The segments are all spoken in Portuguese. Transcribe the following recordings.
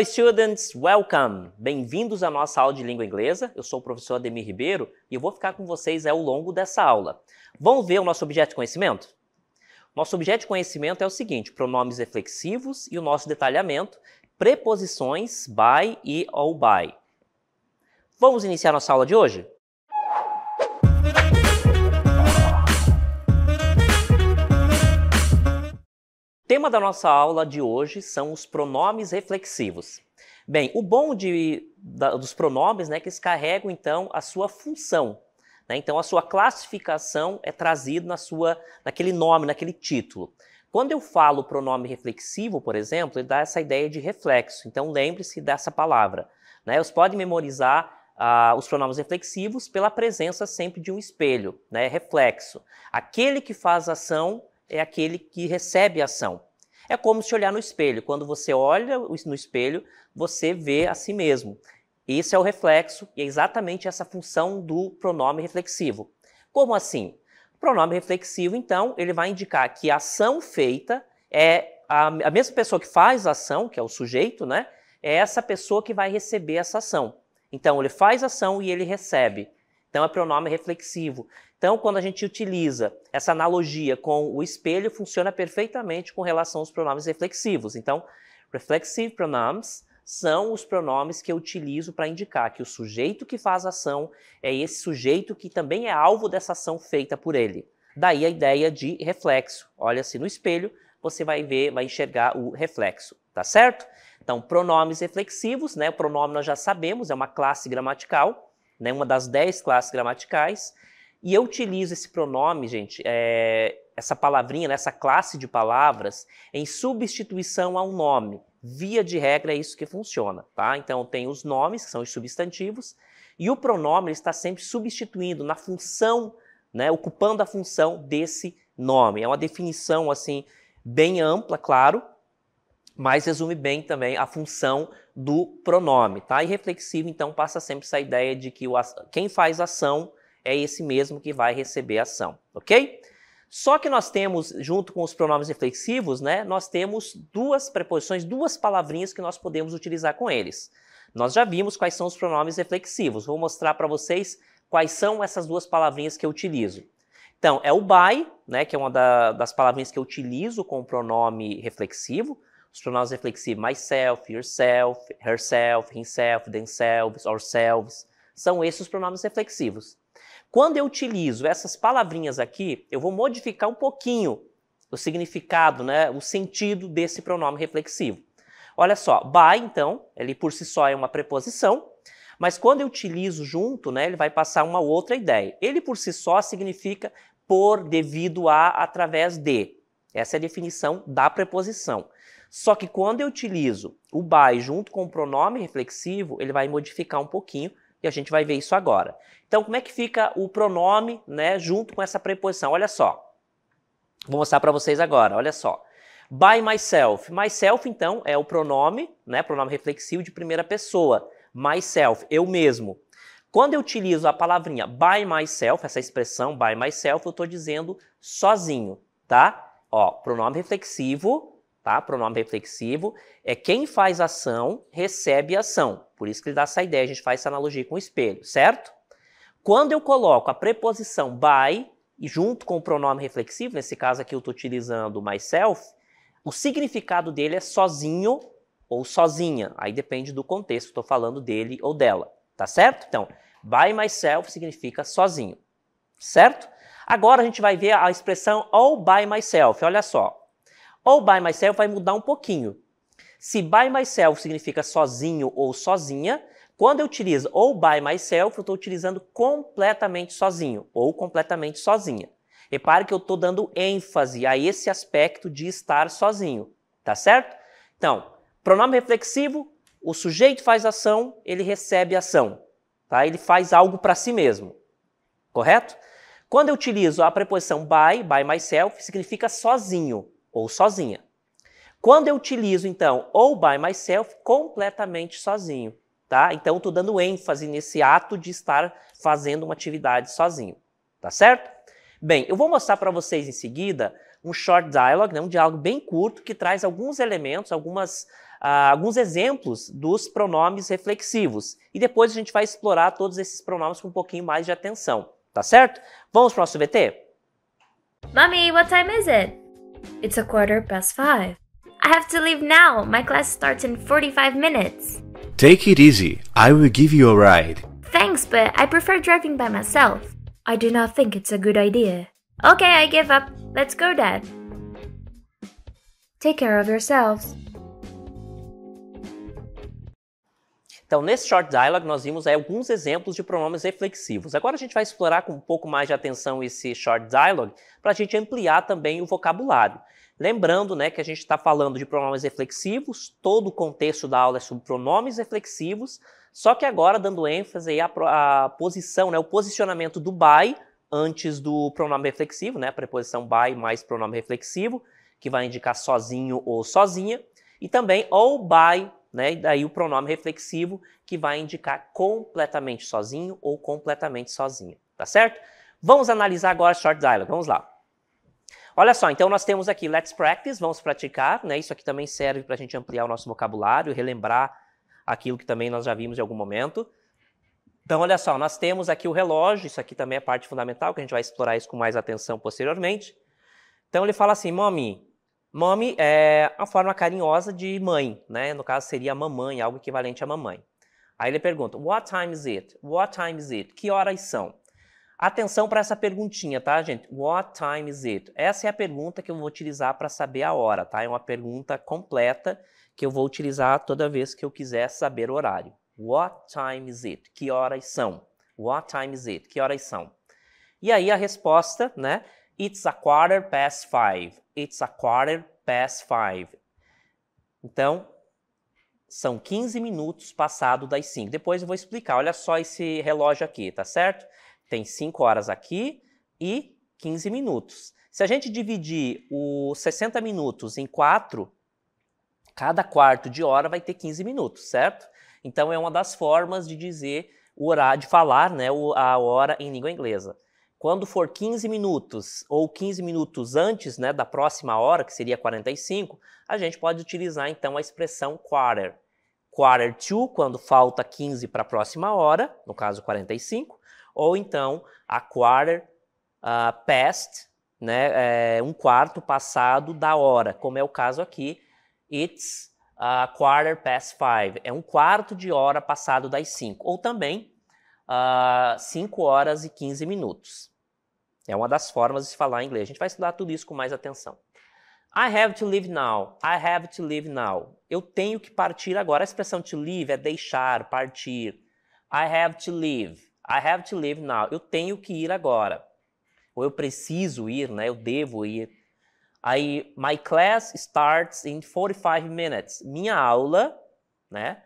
Hello students, welcome! Bem-vindos à nossa aula de língua inglesa. Eu sou o professor Ademir Ribeiro e eu vou ficar com vocês ao longo dessa aula. Vamos ver o nosso objeto de conhecimento? Nosso objeto de conhecimento é o seguinte, pronomes reflexivos e o nosso detalhamento, preposições by e ou by. Vamos iniciar nossa aula de hoje? tema da nossa aula de hoje são os pronomes reflexivos. Bem, o bom de, da, dos pronomes né, é né, que eles carregam, então, a sua função. Né? Então, a sua classificação é trazida na sua, naquele nome, naquele título. Quando eu falo pronome reflexivo, por exemplo, ele dá essa ideia de reflexo. Então, lembre-se dessa palavra. Né? Vocês podem memorizar ah, os pronomes reflexivos pela presença sempre de um espelho, né? reflexo. Aquele que faz ação é aquele que recebe ação. É como se olhar no espelho. Quando você olha no espelho, você vê a si mesmo. Isso é o reflexo e é exatamente essa função do pronome reflexivo. Como assim? O pronome reflexivo, então, ele vai indicar que a ação feita é a, a mesma pessoa que faz a ação, que é o sujeito, né? É essa pessoa que vai receber essa ação. Então, ele faz ação e ele recebe. Então, é pronome reflexivo. Então, quando a gente utiliza essa analogia com o espelho, funciona perfeitamente com relação aos pronomes reflexivos. Então, reflexive pronouns são os pronomes que eu utilizo para indicar que o sujeito que faz a ação é esse sujeito que também é alvo dessa ação feita por ele. Daí a ideia de reflexo. Olha-se no espelho, você vai ver, vai enxergar o reflexo, tá certo? Então, pronomes reflexivos, né? O pronome nós já sabemos, é uma classe gramatical, né? Uma das dez classes gramaticais. E eu utilizo esse pronome, gente, é, essa palavrinha, né, essa classe de palavras, em substituição a um nome. Via de regra é isso que funciona, tá? Então tem os nomes, que são os substantivos, e o pronome está sempre substituindo na função, né, ocupando a função desse nome. É uma definição assim bem ampla, claro, mas resume bem também a função do pronome, tá? E reflexivo então passa sempre essa ideia de que o, quem faz ação é esse mesmo que vai receber a ação, ok? Só que nós temos, junto com os pronomes reflexivos, né, nós temos duas preposições, duas palavrinhas que nós podemos utilizar com eles. Nós já vimos quais são os pronomes reflexivos. Vou mostrar para vocês quais são essas duas palavrinhas que eu utilizo. Então, é o by, né, que é uma da, das palavrinhas que eu utilizo com o pronome reflexivo. Os pronomes reflexivos, myself, yourself, herself, himself, themselves, ourselves. São esses os pronomes reflexivos. Quando eu utilizo essas palavrinhas aqui, eu vou modificar um pouquinho o significado, né, o sentido desse pronome reflexivo. Olha só, by, então, ele por si só é uma preposição, mas quando eu utilizo junto, né, ele vai passar uma outra ideia. Ele por si só significa por, devido a, através de. Essa é a definição da preposição. Só que quando eu utilizo o by junto com o pronome reflexivo, ele vai modificar um pouquinho e a gente vai ver isso agora. Então, como é que fica o pronome né, junto com essa preposição? Olha só. Vou mostrar para vocês agora, olha só. By myself. Myself, então, é o pronome, né, pronome reflexivo de primeira pessoa. Myself, eu mesmo. Quando eu utilizo a palavrinha by myself, essa expressão by myself, eu estou dizendo sozinho, tá? Ó, pronome reflexivo, tá? Pronome reflexivo é quem faz ação recebe ação. Por isso que ele dá essa ideia, a gente faz essa analogia com o espelho, certo? Quando eu coloco a preposição by e junto com o pronome reflexivo, nesse caso aqui eu estou utilizando myself, o significado dele é sozinho ou sozinha. Aí depende do contexto, estou falando dele ou dela, tá certo? Então, by myself significa sozinho, certo? Agora a gente vai ver a expressão all by myself. Olha só, ou by myself vai mudar um pouquinho. Se by myself significa sozinho ou sozinha, quando eu utilizo ou by myself, eu estou utilizando completamente sozinho ou completamente sozinha. Repare que eu estou dando ênfase a esse aspecto de estar sozinho, tá certo? Então, pronome reflexivo, o sujeito faz ação, ele recebe ação, tá? Ele faz algo para si mesmo, correto? Quando eu utilizo a preposição by, by myself, significa sozinho ou sozinha. Quando eu utilizo, então, ou by myself, completamente sozinho, tá? Então, estou dando ênfase nesse ato de estar fazendo uma atividade sozinho, tá certo? Bem, eu vou mostrar para vocês em seguida um short dialogue, né, um diálogo bem curto que traz alguns elementos, algumas, uh, alguns exemplos dos pronomes reflexivos. E depois a gente vai explorar todos esses pronomes com um pouquinho mais de atenção, tá certo? Vamos para o nosso VT? Mami, what time is it? It's a quarter past five. I have to leave now. My class starts in 45 minutes. Take it easy. I will give you a ride. Thanks, but I prefer driving by myself. I do not think it's a good idea. Okay, I give up. Let's go, Dad. Take care of yourselves. Então, nesse short dialogue, nós vimos aí, é, alguns exemplos de pronomes reflexivos. Agora a gente vai explorar com um pouco mais de atenção esse short dialogue para a gente ampliar também o vocabulário. Lembrando né, que a gente está falando de pronomes reflexivos, todo o contexto da aula é sobre pronomes reflexivos, só que agora dando ênfase à, à posição, né, o posicionamento do by antes do pronome reflexivo, né, a preposição by mais pronome reflexivo, que vai indicar sozinho ou sozinha, e também ou by né? E daí o pronome reflexivo que vai indicar completamente sozinho ou completamente sozinha, tá certo? Vamos analisar agora short dialogue, vamos lá. Olha só, então nós temos aqui let's practice, vamos praticar, né? Isso aqui também serve para a gente ampliar o nosso vocabulário, relembrar aquilo que também nós já vimos em algum momento. Então, olha só, nós temos aqui o relógio, isso aqui também é parte fundamental, que a gente vai explorar isso com mais atenção posteriormente. Então ele fala assim, mommy, Mommy é a forma carinhosa de mãe, né? No caso seria mamãe, algo equivalente a mamãe. Aí ele pergunta: What time is it? What time is it? Que horas são? Atenção para essa perguntinha, tá, gente? What time is it? Essa é a pergunta que eu vou utilizar para saber a hora, tá? É uma pergunta completa que eu vou utilizar toda vez que eu quiser saber o horário. What time is it? Que horas são? What time is it? Que horas são? E aí a resposta, né? It's a quarter past five. It's a quarter past five. Então, são 15 minutos passado das 5. Depois eu vou explicar. Olha só esse relógio aqui, tá certo? Tem 5 horas aqui e 15 minutos. Se a gente dividir os 60 minutos em 4, cada quarto de hora vai ter 15 minutos, certo? Então é uma das formas de dizer o horário, de falar né, a hora em língua inglesa. Quando for 15 minutos ou 15 minutos antes né, da próxima hora, que seria 45, a gente pode utilizar então a expressão quarter. Quarter to, quando falta 15 para a próxima hora, no caso 45, ou então a quarter uh, past, né, é, um quarto passado da hora, como é o caso aqui, it's uh, quarter past five, é um quarto de hora passado das 5, ou também uh, horas e 15 minutos. É uma das formas de se falar inglês. A gente vai estudar tudo isso com mais atenção. I have to leave now. I have to leave now. Eu tenho que partir agora. A expressão to leave é deixar, partir. I have to leave. I have to leave now. Eu tenho que ir agora. Ou eu preciso ir, né? Eu devo ir. Aí, my class starts in 45 minutes. Minha aula, né?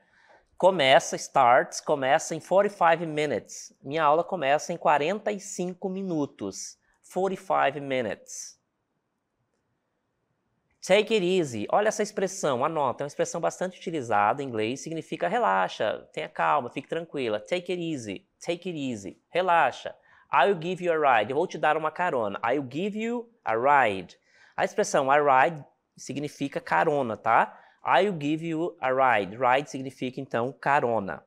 começa, starts, começa em 45 minutes. Minha aula começa em 45 minutos. 45 minutes. Take it easy. Olha essa expressão, anota. É uma expressão bastante utilizada em inglês. Significa relaxa, tenha calma, fique tranquila. Take it easy. Take it easy. Relaxa. I'll give you a ride. Eu vou te dar uma carona. I'll give you a ride. A expressão a ride significa carona, tá? I'll give you a ride. Ride significa então carona.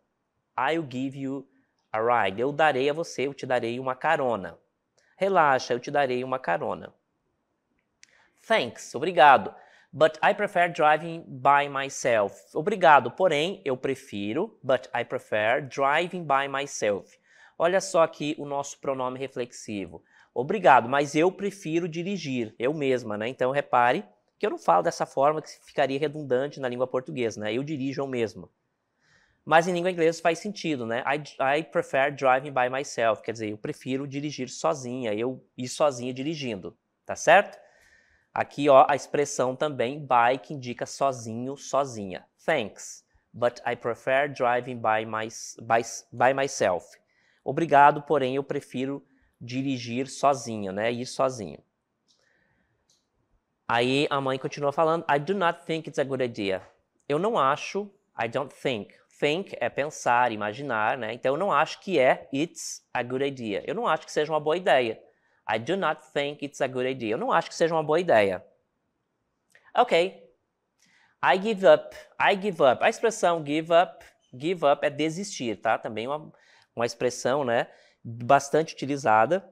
I'll give you a ride. Eu darei a você, eu te darei uma carona. Relaxa, eu te darei uma carona. Thanks, obrigado. But I prefer driving by myself. Obrigado, porém eu prefiro. But I prefer driving by myself. Olha só aqui o nosso pronome reflexivo. Obrigado, mas eu prefiro dirigir, eu mesma, né? Então repare que eu não falo dessa forma que ficaria redundante na língua portuguesa, né? Eu dirijo eu mesmo. Mas em língua inglesa faz sentido, né? I, I prefer driving by myself, quer dizer, eu prefiro dirigir sozinha, eu ir sozinha dirigindo, tá certo? Aqui, ó, a expressão também by que indica sozinho, sozinha. Thanks, but I prefer driving by, my, by, by myself. Obrigado, porém eu prefiro dirigir sozinho, né? Ir sozinho. Aí a mãe continua falando: I do not think it's a good idea. Eu não acho, I don't think. Think é pensar, imaginar, né? Então eu não acho que é it's a good idea. Eu não acho que seja uma boa ideia. I do not think it's a good idea. Eu não acho que seja uma boa ideia. Ok. I give up. I give up. A expressão give up, give up é desistir, tá? Também uma, uma expressão, né? Bastante utilizada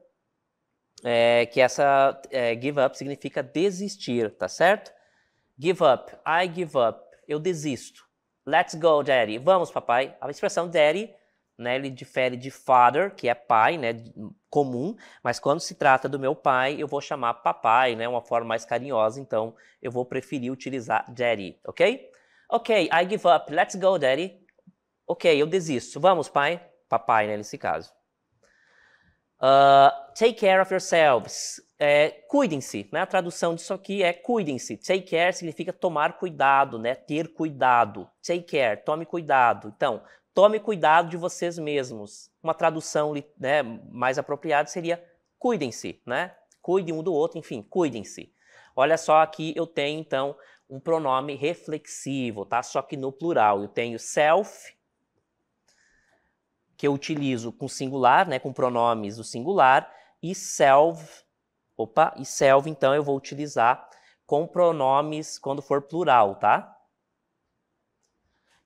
é, que essa é, give up significa desistir, tá certo? Give up, I give up, eu desisto. Let's go, daddy, vamos, papai. A expressão daddy, né, ele difere de father, que é pai, né, comum, mas quando se trata do meu pai, eu vou chamar papai, né, uma forma mais carinhosa, então eu vou preferir utilizar daddy, ok? Ok, I give up, let's go, daddy. Ok, eu desisto, vamos, pai. Papai, né, nesse caso. Ah, take care of yourselves. É, cuidem-se, né? A tradução disso aqui é cuidem-se. Take care significa tomar cuidado, né? Ter cuidado. Take care, tome cuidado. Então, tome cuidado de vocês mesmos. Uma tradução né, mais apropriada seria cuidem-se, né? Cuidem um do outro, enfim, cuidem-se. Olha só aqui eu tenho então um pronome reflexivo, tá? Só que no plural. Eu tenho self, que eu utilizo com singular, né, com pronomes do singular, e self, opa, e self, então, eu vou utilizar com pronomes quando for plural, tá?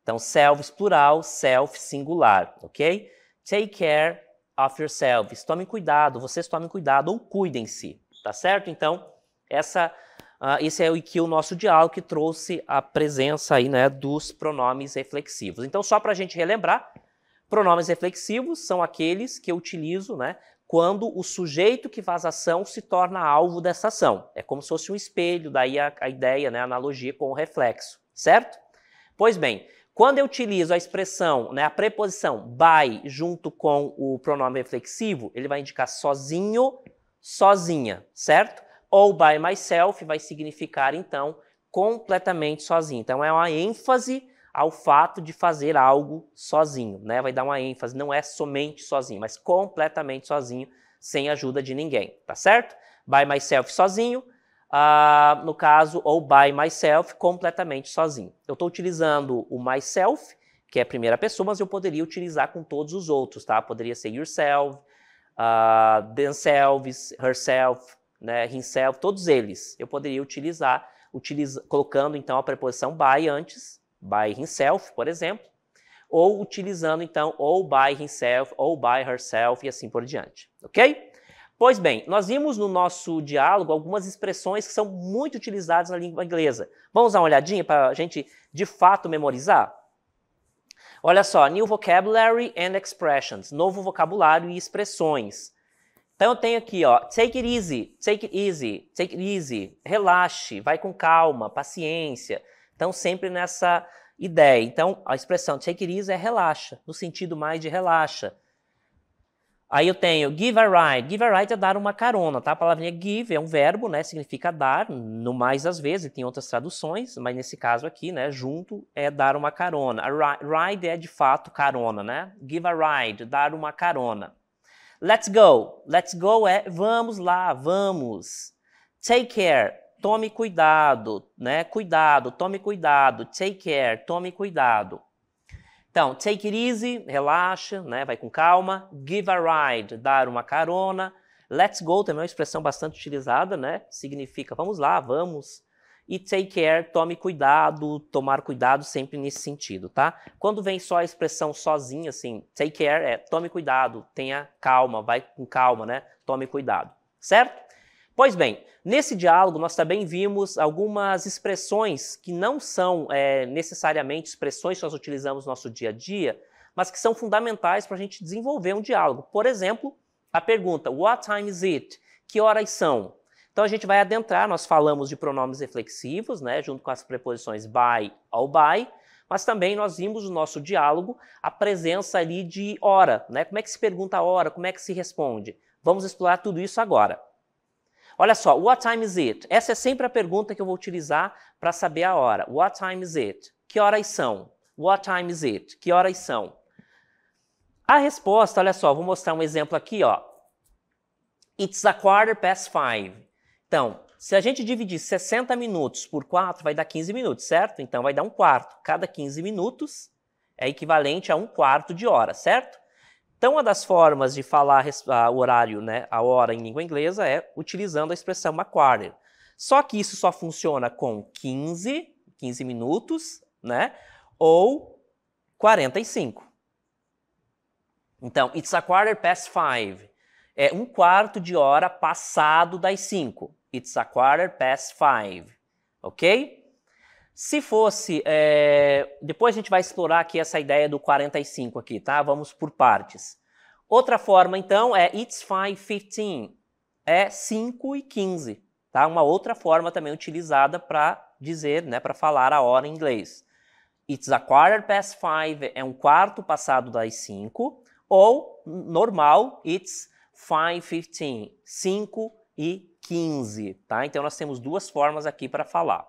Então, selves plural, self singular, ok? Take care of yourselves. Tomem cuidado, vocês tomem cuidado ou cuidem-se, tá certo? Então, essa, uh, esse é o que o nosso diálogo, que trouxe a presença aí, né, dos pronomes reflexivos. Então, só para a gente relembrar, Pronomes reflexivos são aqueles que eu utilizo né, quando o sujeito que faz a ação se torna alvo dessa ação. É como se fosse um espelho, daí a, a ideia, né, a analogia com o reflexo, certo? Pois bem, quando eu utilizo a expressão, né, a preposição by junto com o pronome reflexivo, ele vai indicar sozinho, sozinha, certo? Ou by myself vai significar, então, completamente sozinho. Então, é uma ênfase ao fato de fazer algo sozinho, né? Vai dar uma ênfase, não é somente sozinho, mas completamente sozinho, sem ajuda de ninguém, tá certo? By myself sozinho, uh, no caso, ou by myself completamente sozinho. Eu estou utilizando o myself, que é a primeira pessoa, mas eu poderia utilizar com todos os outros, tá? Poderia ser yourself, uh, themselves, herself, né, himself, todos eles. Eu poderia utilizar, utiliza, colocando então a preposição by antes by himself, por exemplo, ou utilizando então ou by himself ou by herself e assim por diante, ok? Pois bem, nós vimos no nosso diálogo algumas expressões que são muito utilizadas na língua inglesa. Vamos dar uma olhadinha para a gente de fato memorizar? Olha só, new vocabulary and expressions, novo vocabulário e expressões. Então eu tenho aqui, ó, take it easy, take it easy, take it easy, relaxe, vai com calma, paciência. Então, sempre nessa ideia. Então, a expressão take it easy é relaxa, no sentido mais de relaxa. Aí eu tenho give a ride. Give a ride é dar uma carona, tá? A palavrinha give é um verbo, né? Significa dar, no mais às vezes, tem outras traduções, mas nesse caso aqui, né? Junto é dar uma carona. A ride é de fato carona, né? Give a ride, dar uma carona. Let's go. Let's go é vamos lá, vamos. Take care tome cuidado, né? Cuidado, tome cuidado, take care, tome cuidado. Então, take it easy, relaxa, né? Vai com calma. Give a ride, dar uma carona. Let's go também é uma expressão bastante utilizada, né? Significa vamos lá, vamos. E take care, tome cuidado, tomar cuidado sempre nesse sentido, tá? Quando vem só a expressão sozinha, assim, take care é tome cuidado, tenha calma, vai com calma, né? Tome cuidado, certo? Pois bem, nesse diálogo nós também vimos algumas expressões que não são é, necessariamente expressões que nós utilizamos no nosso dia a dia, mas que são fundamentais para a gente desenvolver um diálogo. Por exemplo, a pergunta What time is it? Que horas são? Então a gente vai adentrar, nós falamos de pronomes reflexivos, né, junto com as preposições by ao by, mas também nós vimos no nosso diálogo a presença ali de hora, né? Como é que se pergunta a hora, como é que se responde? Vamos explorar tudo isso agora. Olha só, what time is it? Essa é sempre a pergunta que eu vou utilizar para saber a hora. What time is it? Que horas são? What time is it? Que horas são? A resposta, olha só, vou mostrar um exemplo aqui, ó. It's a quarter past five. Então, se a gente dividir 60 minutos por 4, vai dar 15 minutos, certo? Então vai dar um quarto. Cada 15 minutos é equivalente a um quarto de hora, certo? Então, uma das formas de falar o horário, né, a hora em língua inglesa é utilizando a expressão a quarter. Só que isso só funciona com 15, 15 minutos, né, ou 45. Então, it's a quarter past five. É um quarto de hora passado das 5. It's a quarter past five. Ok? Se fosse, é... depois a gente vai explorar aqui essa ideia do 45 aqui, tá? Vamos por partes. Outra forma, então, é it's fine 15, é 5 e 15, tá? Uma outra forma também utilizada para dizer, né, para falar a hora em inglês. It's a quarter past five é um quarto passado das 5, ou normal, it's 5:15, 5 e 15, tá? Então nós temos duas formas aqui para falar.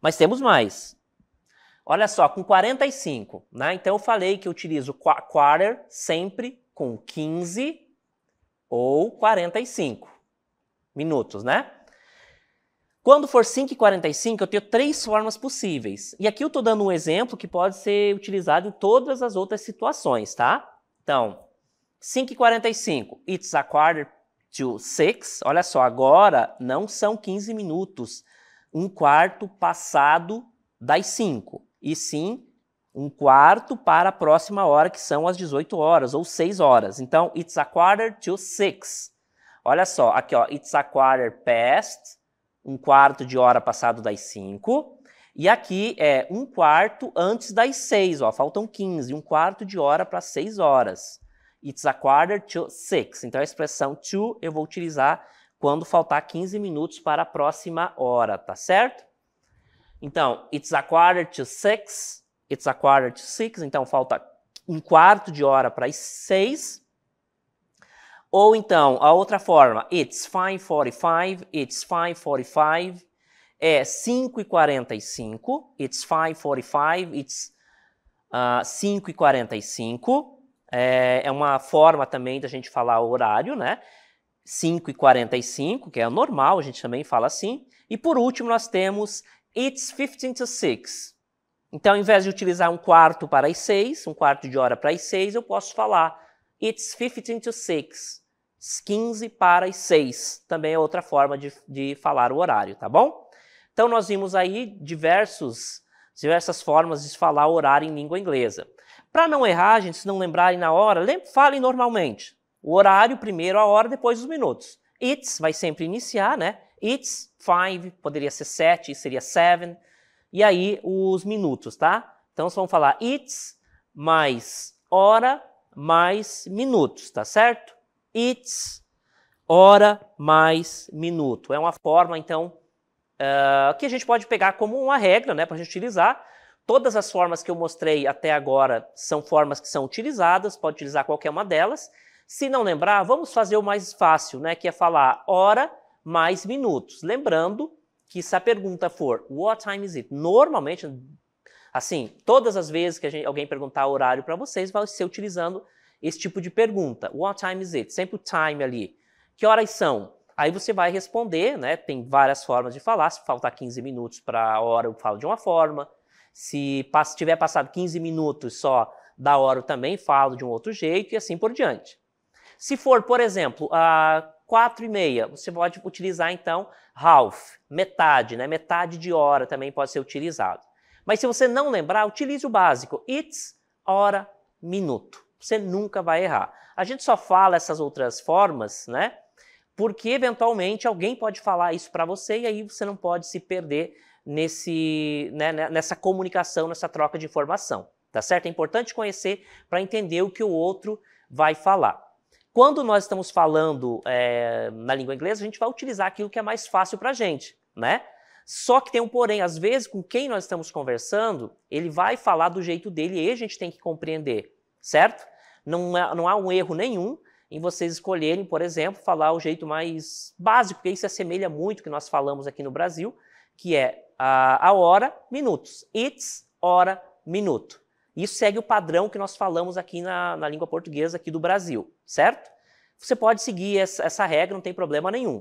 Mas temos mais. Olha só, com 45, né? Então eu falei que eu utilizo quarter sempre com 15 ou 45 minutos, né? Quando for 5 e 45, eu tenho três formas possíveis. E aqui eu estou dando um exemplo que pode ser utilizado em todas as outras situações, tá? Então, 5 e 45, it's a quarter to 6. Olha só, agora não são 15 minutos, um quarto passado das 5, e sim um quarto para a próxima hora, que são as 18 horas, ou 6 horas. Então, it's a quarter to 6. Olha só, aqui ó, it's a quarter past, um quarto de hora passado das 5. E aqui é um quarto antes das 6, faltam 15, um quarto de hora para 6 horas. It's a quarter to 6. Então, a expressão to eu vou utilizar quando faltar 15 minutos para a próxima hora, tá certo? Então, it's a quarter to six, it's a quarter to six, então falta um quarto de hora para as seis. Ou então, a outra forma, it's 5:45, it's 5:45, é 5:45, it's 5:45, it's uh, ah, 5:45. É, é uma forma também da gente falar o horário, né? 5 e 45 que é normal, a gente também fala assim. E por último, nós temos It's 15 to 6. Então, ao invés de utilizar um quarto para as 6, um quarto de hora para as 6, eu posso falar It's 15 to 6. 15 para as 6. Também é outra forma de, de falar o horário, tá bom? Então, nós vimos aí diversos, diversas formas de falar o horário em língua inglesa. Para não errar, gente, se não lembrarem na hora, lem falem normalmente o horário, primeiro a hora, depois os minutos. It's vai sempre iniciar, né? It's five, poderia ser sete, seria seven. E aí os minutos, tá? Então vamos falar it's mais hora mais minutos, tá certo? It's hora mais minuto. É uma forma, então, uh, que a gente pode pegar como uma regra, né, para a gente utilizar. Todas as formas que eu mostrei até agora são formas que são utilizadas, pode utilizar qualquer uma delas. Se não lembrar, vamos fazer o mais fácil, né? Que é falar hora mais minutos. Lembrando que se a pergunta for what time is it, normalmente, assim, todas as vezes que gente, alguém perguntar horário para vocês, vai ser utilizando esse tipo de pergunta. What time is it? Sempre o time ali. Que horas são? Aí você vai responder, né? Tem várias formas de falar. Se faltar 15 minutos para a hora, eu falo de uma forma. Se tiver passado 15 minutos só da hora, eu também falo de um outro jeito e assim por diante. Se for, por exemplo, a quatro e meia, você pode utilizar então half, metade, né? Metade de hora também pode ser utilizado. Mas se você não lembrar, utilize o básico. It's hora, minuto. Você nunca vai errar. A gente só fala essas outras formas, né? Porque eventualmente alguém pode falar isso para você e aí você não pode se perder nesse, né, né, nessa comunicação, nessa troca de informação. Tá certo? É importante conhecer para entender o que o outro vai falar. Quando nós estamos falando é, na língua inglesa, a gente vai utilizar aquilo que é mais fácil para a gente, né? Só que tem um porém, às vezes com quem nós estamos conversando, ele vai falar do jeito dele e a gente tem que compreender, certo? Não, é, não há um erro nenhum em vocês escolherem, por exemplo, falar o jeito mais básico, porque isso se assemelha muito o que nós falamos aqui no Brasil, que é a, a hora, minutos. It's, hora, minuto. Isso segue o padrão que nós falamos aqui na, na língua portuguesa aqui do Brasil, certo? Você pode seguir essa, essa regra, não tem problema nenhum.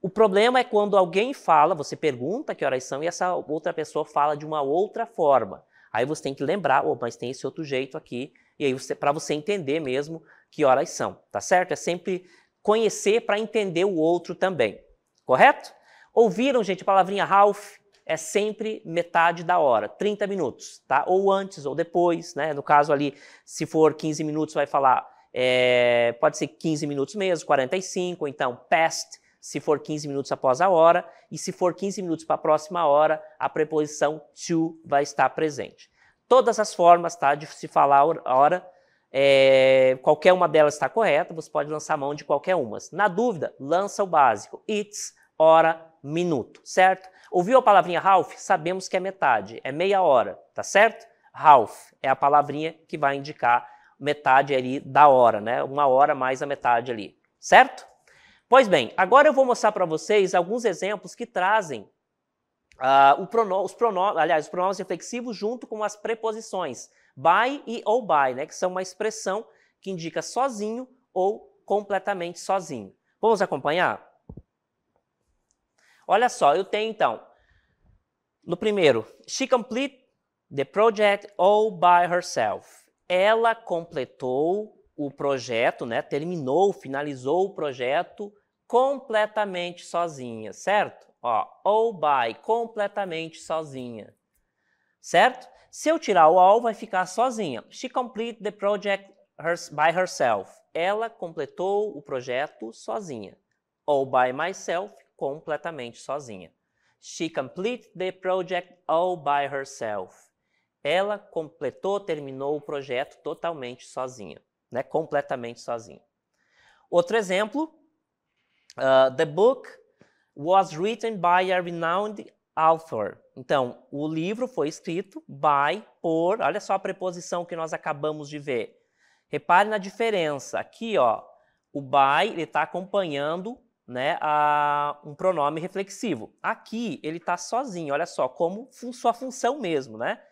O problema é quando alguém fala, você pergunta que horas são e essa outra pessoa fala de uma outra forma. Aí você tem que lembrar, oh, mas tem esse outro jeito aqui, e aí para você entender mesmo que horas são, tá certo? É sempre conhecer para entender o outro também, correto? Ouviram, gente, a palavrinha Ralph? é sempre metade da hora, 30 minutos, tá? Ou antes ou depois, né? No caso ali, se for 15 minutos, vai falar, é, pode ser 15 minutos mesmo, 45, então past, se for 15 minutos após a hora, e se for 15 minutos para a próxima hora, a preposição to vai estar presente. Todas as formas, tá, de se falar a hora, é, qualquer uma delas está correta, você pode lançar mão de qualquer uma. Na dúvida, lança o básico, it's, hora, minuto, certo? Ouviu a palavrinha half? Sabemos que é metade, é meia hora, tá certo? Half é a palavrinha que vai indicar metade ali da hora, né? Uma hora mais a metade ali, certo? Pois bem, agora eu vou mostrar para vocês alguns exemplos que trazem uh, prono os pronomes, aliás, os pronomes reflexivos junto com as preposições by e ou by, né? Que são uma expressão que indica sozinho ou completamente sozinho. Vamos acompanhar? Olha só, eu tenho então, no primeiro, she complete the project all by herself. Ela completou o projeto, né? Terminou, finalizou o projeto completamente sozinha, certo? Ó, all by, completamente sozinha. Certo? Se eu tirar o all, vai ficar sozinha. She complete the project by herself. Ela completou o projeto sozinha. All by myself, completamente sozinha. She completed the project all by herself. Ela completou, terminou o projeto totalmente sozinha, né? completamente sozinha. Outro exemplo, uh, the book was written by a renowned author. Então, o livro foi escrito by, por, olha só a preposição que nós acabamos de ver. Repare na diferença. Aqui, ó, o by está acompanhando né, a um pronome reflexivo. Aqui ele está sozinho, olha só, como fun sua função mesmo, né?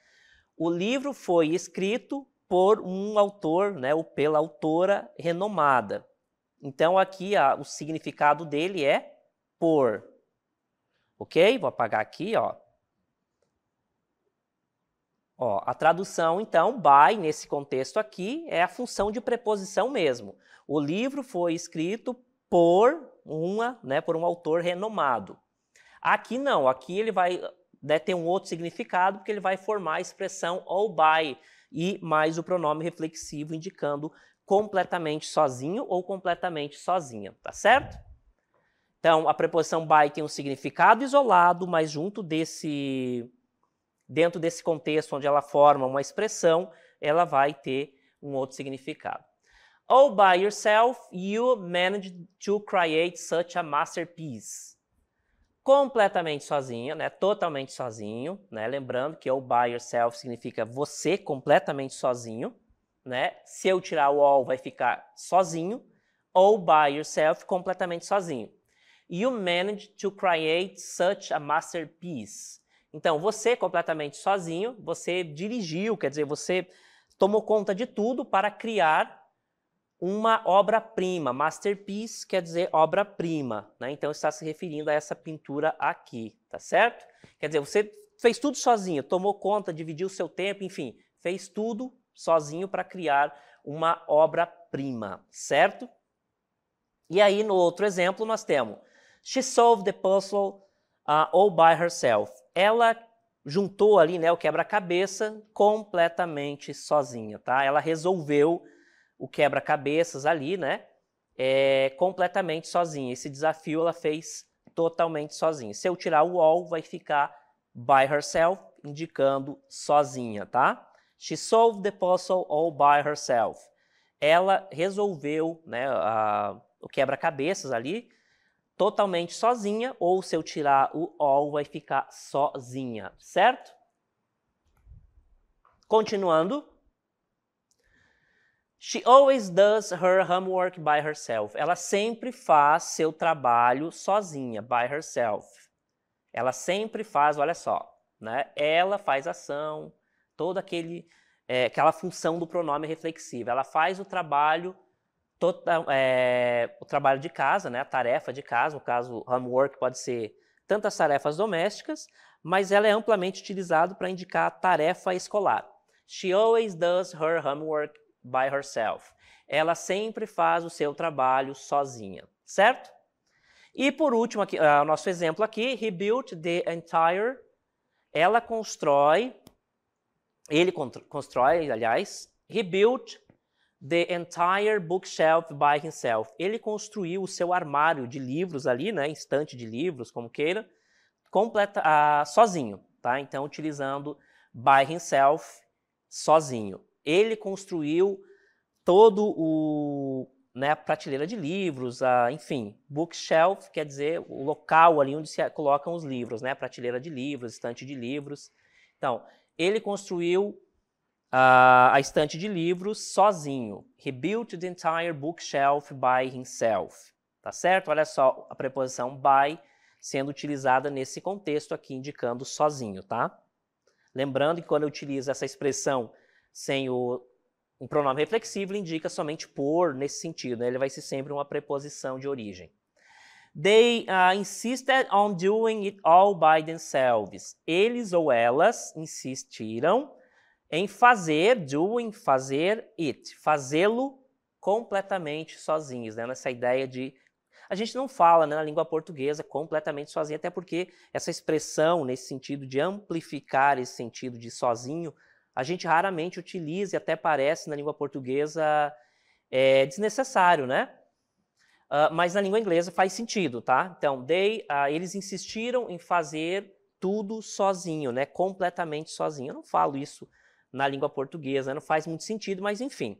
O livro foi escrito por um autor, né, ou pela autora renomada. Então aqui a, o significado dele é por. Ok? Vou apagar aqui, ó. Ó, a tradução, então, by, nesse contexto aqui, é a função de preposição mesmo. O livro foi escrito por uma né, por um autor renomado. Aqui não, aqui ele vai né, ter um outro significado, porque ele vai formar a expressão all by e mais o pronome reflexivo indicando completamente sozinho ou completamente sozinha, tá certo? Então, a preposição by tem um significado isolado, mas junto desse dentro desse contexto onde ela forma uma expressão, ela vai ter um outro significado. All by yourself, you managed to create such a masterpiece. Completamente sozinho, né? Totalmente sozinho, né? Lembrando que all by yourself significa você completamente sozinho, né? Se eu tirar o all, vai ficar sozinho. All by yourself, completamente sozinho. You managed to create such a masterpiece. Então, você completamente sozinho, você dirigiu, quer dizer, você tomou conta de tudo para criar uma obra-prima. Masterpiece quer dizer obra-prima, né? Então está se referindo a essa pintura aqui, tá certo? Quer dizer, você fez tudo sozinho, tomou conta, dividiu seu tempo, enfim, fez tudo sozinho para criar uma obra-prima, certo? E aí no outro exemplo nós temos She solved the puzzle uh, all by herself. Ela juntou ali, né, o quebra-cabeça completamente sozinha, tá? Ela resolveu o quebra-cabeças ali, né? É, completamente sozinha. Esse desafio ela fez totalmente sozinha. Se eu tirar o all, vai ficar by herself, indicando sozinha, tá? She solved the puzzle all by herself. Ela resolveu né, a, o quebra-cabeças ali totalmente sozinha, ou se eu tirar o all, vai ficar sozinha, certo? Continuando. She always does her homework by herself. Ela sempre faz seu trabalho sozinha, by herself. Ela sempre faz, olha só, né? Ela faz ação, toda aquele, é, aquela função do pronome reflexivo. Ela faz o trabalho total, é, o trabalho de casa, né? A tarefa de casa, no caso, homework pode ser tantas tarefas domésticas, mas ela é amplamente utilizado para indicar tarefa escolar. She always does her homework by herself. Ela sempre faz o seu trabalho sozinha, certo? E por último, aqui, uh, nosso exemplo aqui, he built the entire. Ela constrói, ele constrói, aliás, he built the entire bookshelf by himself. Ele construiu o seu armário de livros ali, né, estante de livros, como queira, completa, uh, sozinho, tá? Então utilizando by himself, sozinho. Ele construiu todo o né, a prateleira de livros, a, enfim, bookshelf quer dizer o local ali onde se colocam os livros, né, prateleira de livros, estante de livros. Então, ele construiu a, a estante de livros sozinho. He built the entire bookshelf by himself. Tá certo? Olha só a preposição by sendo utilizada nesse contexto aqui, indicando sozinho, tá? Lembrando que quando eu utilizo essa expressão sem o um pronome reflexivo indica somente por nesse sentido, né? ele vai ser sempre uma preposição de origem. They uh, insisted on doing it all by themselves. Eles ou elas insistiram em fazer, doing, fazer it, fazê-lo completamente sozinhos, né? Nessa ideia de a gente não fala né, na língua portuguesa completamente sozinho, até porque essa expressão, nesse sentido de amplificar esse sentido de sozinho, a gente raramente utiliza e até parece na língua portuguesa é, desnecessário, né? Uh, mas na língua inglesa faz sentido, tá? Então, they, uh, eles insistiram em fazer tudo sozinho, né? Completamente sozinho. Eu não falo isso na língua portuguesa, não faz muito sentido, mas enfim.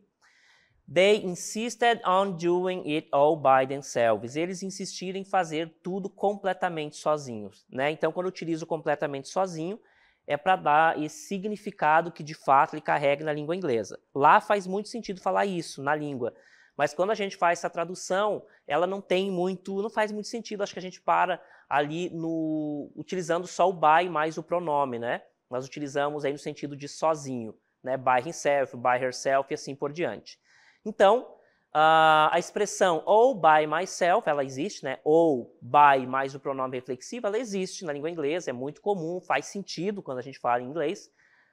They insisted on doing it all by themselves. Eles insistiram em fazer tudo completamente sozinhos, né? Então, quando eu utilizo completamente sozinho, é para dar esse significado que de fato ele carrega na língua inglesa. Lá faz muito sentido falar isso na língua, mas quando a gente faz essa tradução, ela não tem muito, não faz muito sentido. Acho que a gente para ali no utilizando só o by mais o pronome, né? Nós utilizamos aí no sentido de sozinho, né? By himself, by herself e assim por diante. Então, Uh, a expressão ou by myself, ela existe, né? Ou by mais o pronome reflexivo, ela existe na língua inglesa, é muito comum, faz sentido quando a gente fala em inglês.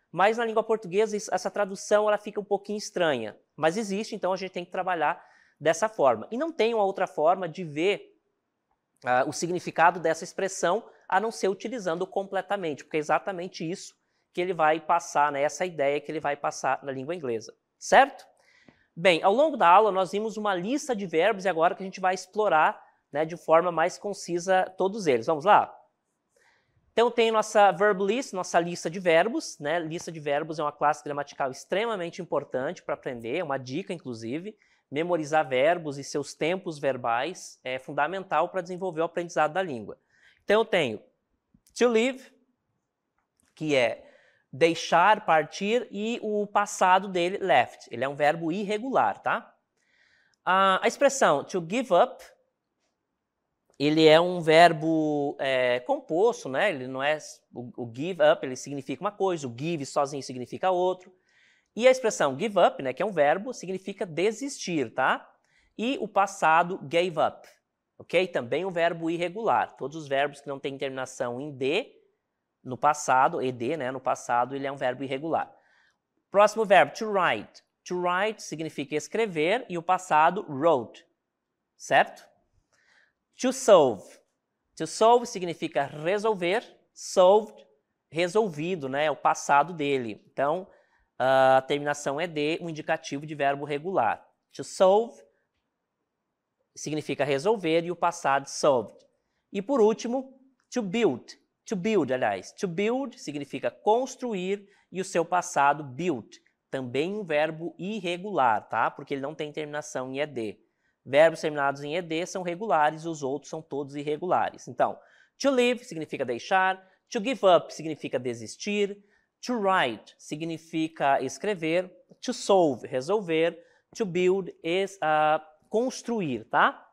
Mas na língua portuguesa, essa tradução ela fica um pouquinho estranha. Mas existe, então a gente tem que trabalhar dessa forma. E não tem uma outra forma de ver uh, o significado dessa expressão a não ser utilizando completamente, porque é exatamente isso que ele vai passar, né? essa ideia que ele vai passar na língua inglesa. Certo? Bem, ao longo da aula nós vimos uma lista de verbos e agora que a gente vai explorar né, de forma mais concisa todos eles. Vamos lá? Então tem nossa verb list, nossa lista de verbos. Né? Lista de verbos é uma classe gramatical extremamente importante para aprender, é uma dica inclusive. Memorizar verbos e seus tempos verbais é fundamental para desenvolver o aprendizado da língua. Então eu tenho to live, que é deixar partir e o passado dele left. Ele é um verbo irregular, tá? A, a expressão to give up, ele é um verbo é, composto, né? Ele não é o, o, give up, ele significa uma coisa, o give sozinho significa outro. E a expressão give up, né, que é um verbo, significa desistir, tá? E o passado gave up, ok? Também um verbo irregular. Todos os verbos que não têm terminação em d no passado, ed, né? No passado, ele é um verbo irregular. Próximo verbo, to write. To write significa escrever e o passado, wrote. Certo? To solve. To solve significa resolver. Solved, resolvido, né? É o passado dele. Então, a terminação é ed, um indicativo de verbo regular. To solve significa resolver e o passado solved. E por último, to build To build, aliás. To build significa construir e o seu passado built. Também um verbo irregular, tá? Porque ele não tem terminação em ED. Verbos terminados em ED são regulares, os outros são todos irregulares. Então, to live significa deixar, to give up significa desistir, to write significa escrever, to solve, resolver, to build is uh, construir, tá?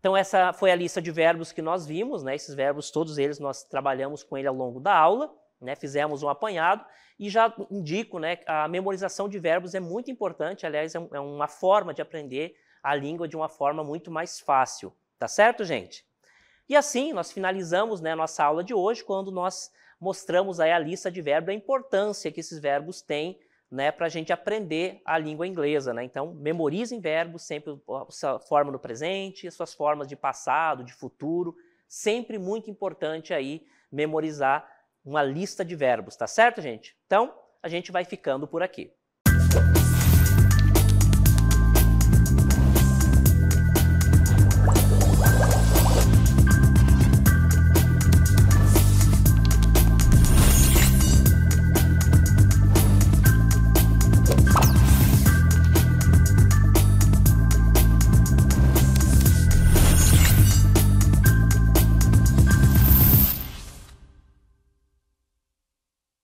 Então essa foi a lista de verbos que nós vimos, né? Esses verbos todos eles nós trabalhamos com ele ao longo da aula, né? Fizemos um apanhado e já indico, né, a memorização de verbos é muito importante, aliás, é, é uma forma de aprender a língua de uma forma muito mais fácil, tá certo, gente? E assim nós finalizamos, né, nossa aula de hoje quando nós mostramos aí a lista de verbos, a importância que esses verbos têm né, para a gente aprender a língua inglesa. Né? Então, memorizem verbos, sempre a sua forma no presente, as suas formas de passado, de futuro. Sempre muito importante aí memorizar uma lista de verbos, tá certo, gente? Então, a gente vai ficando por aqui.